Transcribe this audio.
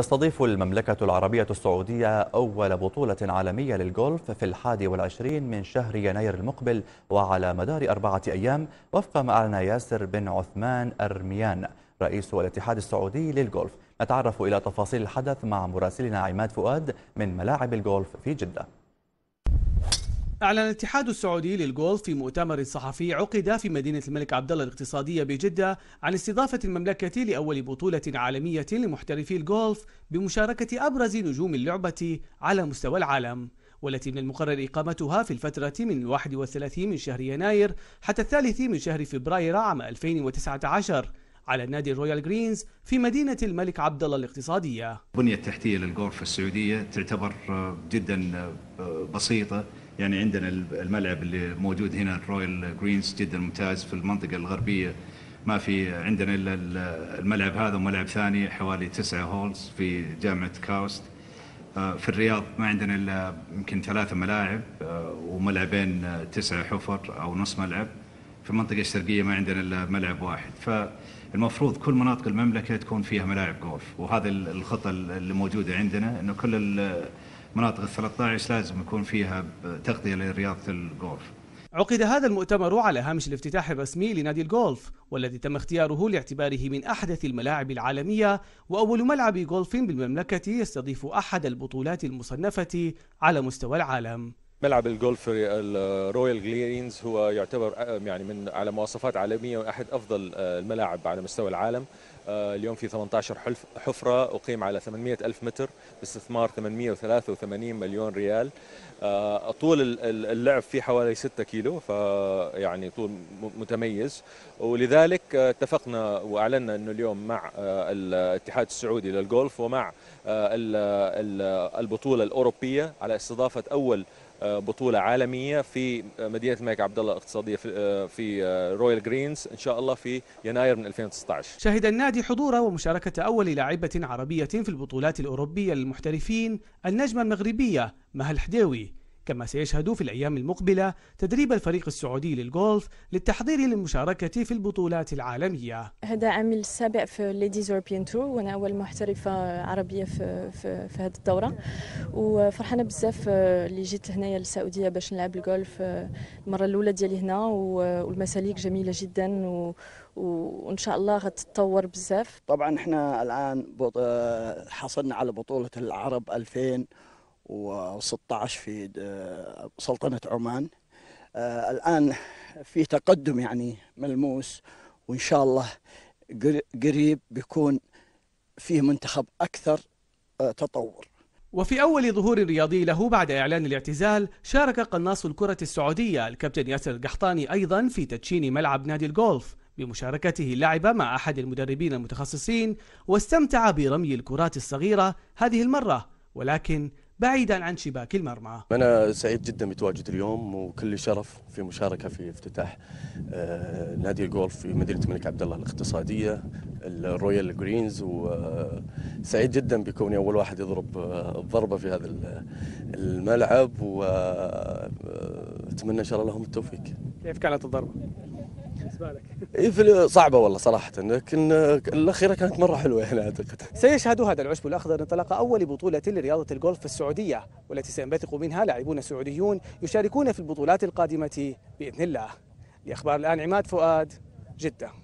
تستضيف المملكة العربية السعودية أول بطولة عالمية للغولف في الحادي والعشرين من شهر يناير المقبل وعلى مدار أربعة أيام وفق ما أعلن ياسر بن عثمان أرميان رئيس الاتحاد السعودي للغولف نتعرف إلى تفاصيل الحدث مع مراسلنا عماد فؤاد من ملاعب الجولف في جدة أعلن الاتحاد السعودي للغولف في مؤتمر صحفي عقد في مدينة الملك عبد الله الاقتصادية بجدة عن استضافة المملكة لأول بطولة عالمية لمحترفي الجولف بمشاركة أبرز نجوم اللعبة على مستوى العالم والتي من المقرر إقامتها في الفترة من 31 من شهر يناير حتى الثالث من شهر فبراير عام 2019 على نادي الرويال جرينز في مدينة الملك عبد الله الاقتصادية. البنية التحتية للغولف السعودية تعتبر جدا بسيطة يعني عندنا الملعب اللي موجود هنا الرويال جرينز جدا ممتاز في المنطقه الغربيه ما في عندنا الا الملعب هذا وملعب ثاني حوالي تسعة هولز في جامعه كاوست آه، في الرياض ما عندنا الا يمكن ثلاثة ملاعب آه، وملعبين آه، تسعة حفر او نص ملعب في المنطقه الشرقيه ما عندنا الا ملعب واحد فالمفروض كل مناطق المملكه تكون فيها ملاعب جولف وهذا الخطه اللي موجوده عندنا انه كل مناطق ال 13 لازم يكون فيها تغطيه لرياضه الجولف. عقد هذا المؤتمر على هامش الافتتاح الرسمي لنادي الجولف والذي تم اختياره لاعتباره من أحدث الملاعب العالمية وأول ملعب جولف بالمملكة يستضيف أحد البطولات المصنفة على مستوى العالم ملعب الجولف الرويال جليرينز هو يعتبر آه، يعني من على مواصفات عالميه واحد افضل آه، الملاعب على مستوى العالم آه، اليوم في 18 حفرة أقيم على 800 ألف متر باستثمار 883 مليون ريال آه، طول اللعب فيه حوالي 6 كيلو فيعني طول متميز ولذلك آه، اتفقنا وأعلنا أنه اليوم مع الاتحاد السعودي للجولف ومع البطولة الأوروبية على استضافة أول آه، بطوله عالميه في آه، مدينه الملك عبد الله الاقتصاديه في, رويال آه، جرينز ان شاء الله في يناير من 2019 شهد النادي حضور ومشاركه اول لاعبه عربيه في البطولات الاوروبيه للمحترفين النجمه المغربيه مها الحديوي كما سيشهد في الأيام المقبلة تدريب الفريق السعودي للغولف للتحضير للمشاركة في البطولات العالمية هذا عامل السابع في ليديز أوروبيان تور وأنا أول محترفة عربية في, في, في هذه الدورة وفرحانة بزاف آه، اللي جيت هنا للسعودية باش نلعب الغولف آه، المرة الأولى ديالي هنا آه، والمساليك جميلة جدا و وان شاء الله غتتطور بزاف طبعا احنا الان حصلنا على بطوله العرب 2000 و16 في سلطنة عمان آه، الآن في تقدم يعني ملموس وإن شاء الله قريب بيكون فيه منتخب أكثر آه، تطور وفي أول ظهور رياضي له بعد إعلان الاعتزال شارك قناص الكرة السعودية الكابتن ياسر القحطاني أيضا في تدشين ملعب نادي الجولف بمشاركته اللعب مع أحد المدربين المتخصصين واستمتع برمي الكرات الصغيرة هذه المرة ولكن بعيدا عن شباك المرمى أنا سعيد جدا بتواجد اليوم وكل شرف في مشاركة في افتتاح آه، نادي الجولف في مدينة الملك عبد الله الاقتصادية الرويال جرينز وسعيد آه، جدا بكوني أول واحد يضرب آه، الضربة في هذا الملعب وأتمنى إن شاء الله لهم التوفيق كيف كانت الضربة؟ بالنسبه لك؟ إيه، صعبه والله صراحه لكن الاخيره كانت مره حلوه يعني اعتقد. سيشهد هذا العشب الاخضر انطلاق اول بطوله لرياضه الجولف في السعوديه والتي سينبثق منها لاعبون سعوديون يشاركون في البطولات القادمه باذن الله. لاخبار الان عماد فؤاد جده.